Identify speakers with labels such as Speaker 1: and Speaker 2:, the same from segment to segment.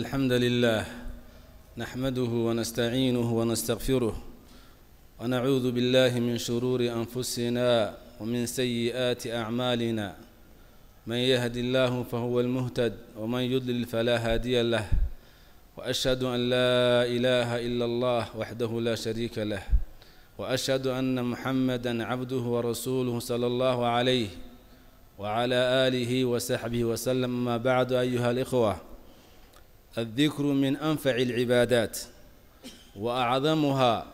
Speaker 1: الحمد لله نحمده ونستعينه ونستغفره ونعوذ بالله من شرور انفسنا ومن سيئات اعمالنا من يهد الله فهو المهتد ومن يضلل فلا هادي له واشهد ان لا اله الا الله وحده لا شريك له واشهد ان محمدا عبده ورسوله صلى الله عليه وعلى اله وصحبه وسلم ما بعد ايها الاخوه الذكر من أنفع العبادات وأعظمها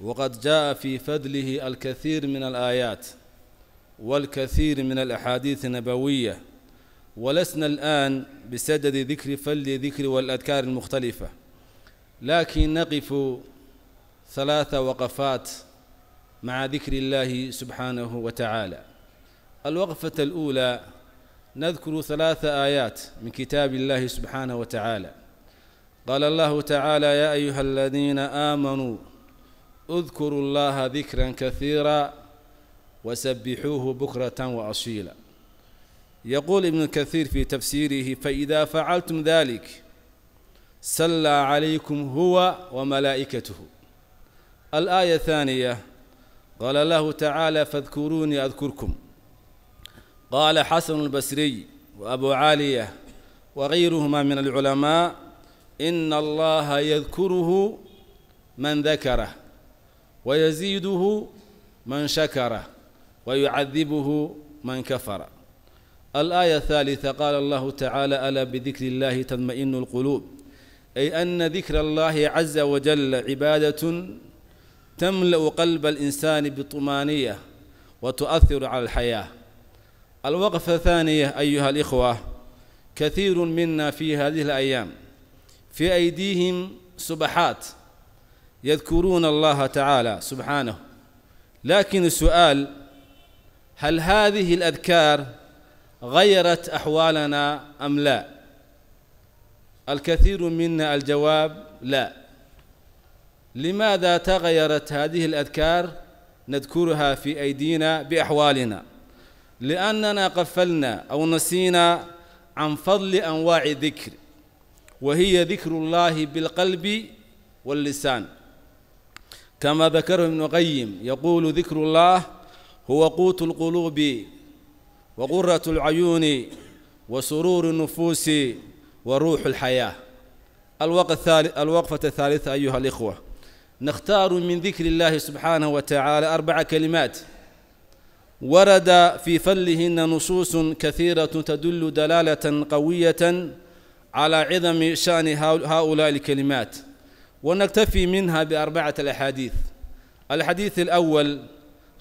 Speaker 1: وقد جاء في فضله الكثير من الآيات والكثير من الأحاديث النبوية ولسنا الآن بسدد ذكر فل ذكر والأذكار المختلفة لكن نقف ثلاث وقفات مع ذكر الله سبحانه وتعالى الوقفة الأولى نذكر ثلاث آيات من كتاب الله سبحانه وتعالى قال الله تعالى يا أيها الذين آمنوا اذكروا الله ذكرا كثيرا وسبحوه بكرة وأصيلا يقول ابن كثير في تفسيره فإذا فعلتم ذلك سلى عليكم هو وملائكته الآية الثانية قال الله تعالى فاذكروني أذكركم قال حسن البصري وأبو عالية وغيرهما من العلماء إن الله يذكره من ذكره ويزيده من شكره ويعذبه من كفر الآية الثالثة قال الله تعالى ألا بذكر الله تطمئن القلوب أي أن ذكر الله عز وجل عبادة تملأ قلب الإنسان بطمانية وتؤثر على الحياة الوقفة الثانية أيها الإخوة كثير منا في هذه الأيام في أيديهم سبحات يذكرون الله تعالى سبحانه لكن السؤال هل هذه الأذكار غيرت أحوالنا أم لا الكثير منا الجواب لا لماذا تغيرت هذه الأذكار نذكرها في أيدينا بأحوالنا لأننا قفلنا أو نسينا عن فضل أنواع الذكر وهي ذكر الله بالقلب واللسان كما ذكره ابن قيم يقول ذكر الله هو قوت القلوب وقرة العيون وسرور النفوس وروح الحياة الوقفة الثالثة أيها الإخوة نختار من ذكر الله سبحانه وتعالى أربع كلمات ورد في فلهن نصوص كثيرة تدل دلالة قوية على عظم شأن هؤلاء الكلمات ونكتفي منها بأربعة الأحاديث الحديث الأول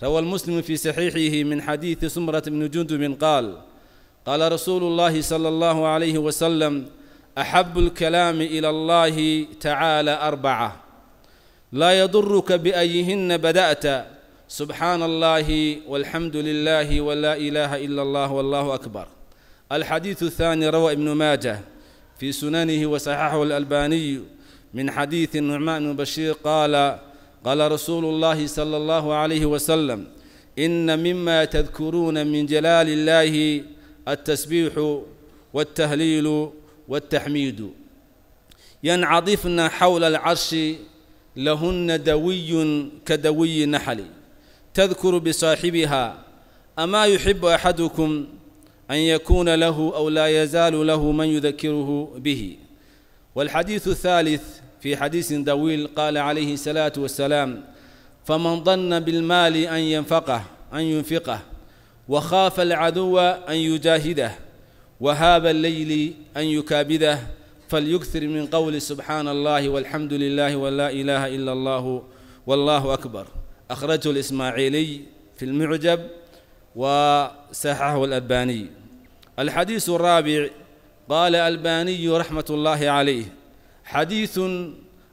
Speaker 1: روى المسلم في صحيحه من حديث سمرة بن جندب قال قال رسول الله صلى الله عليه وسلم أحب الكلام إلى الله تعالى أربعة لا يضرك بأيهن بدأت سبحان الله والحمد لله ولا إله إلا الله والله أكبر الحديث الثاني روى ابن ماجه في سننه وصححه الألباني من حديث النعمان بن بشير قال قال رسول الله صلى الله عليه وسلم إن مما تذكرون من جلال الله التسبيح والتهليل والتحميد ينعضفن حول العرش لهن دوي كدوي النحل تذكر بصاحبها أما يحب أحدكم أن يكون له أو لا يزال له من يذكره به والحديث الثالث في حديث طويل قال عليه الصلاة والسلام فمن ظن بالمال أن ينفقه أن ينفقه وخاف العدو أن يجاهده وهاب الليل أن يكابده فليكثر من قول سبحان الله والحمد لله ولا إله إلا الله والله أكبر أخرجه الإسماعيلي في المعجب وسحه الألباني الحديث الرابع قال الباني رحمة الله عليه حديث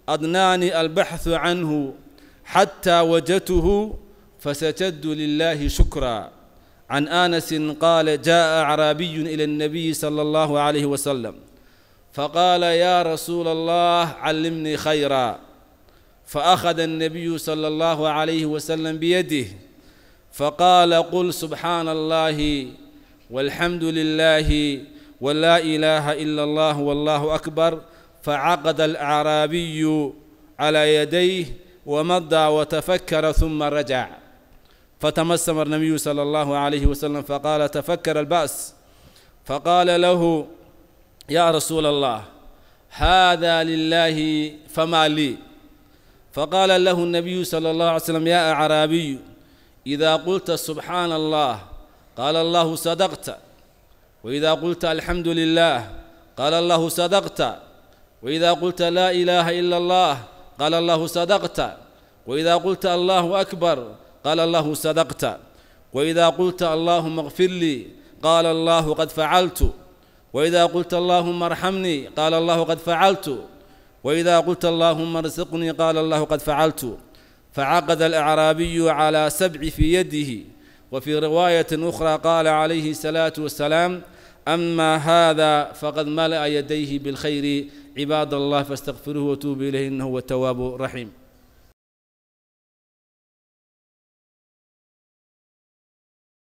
Speaker 1: أدناني البحث عنه حتى وجدته فستد لله شكرا عن أنس قال جاء أعرابي إلى النبي صلى الله عليه وسلم فقال يا رسول الله علمني خيرا فأخذ النبي صلى الله عليه وسلم بيده فقال قل سبحان الله والحمد لله ولا إله إلا الله والله أكبر فعقد الأعرابي على يديه ومضى وتفكر ثم رجع فتمسم النبي صلى الله عليه وسلم فقال تفكر البأس فقال له يا رسول الله هذا لله فما لي فقال له النبي صلى الله عليه وسلم يا أعرابي إذا قلت سبحان الله قال الله صدقت وإذا قلت الحمد لله قال الله صدقت وإذا قلت لا إله إلا الله قال الله صدقت وإذا قلت الله أكبر قال الله صدقت وإذا قلت اللهم اغفر لي قال الله قد فعلت وإذا قلت اللهم ارحمني قال الله قد فعلت وإذا قلت اللهم ارزقني قال الله قد فعلت فعقد الأعرابي على سبع في يده وفي رواية أخرى قال عليه الصلاة والسلام أما هذا فقد ملأ يديه بالخير عباد الله فاستغفره وتوب إليه إنه هو التواب الرحيم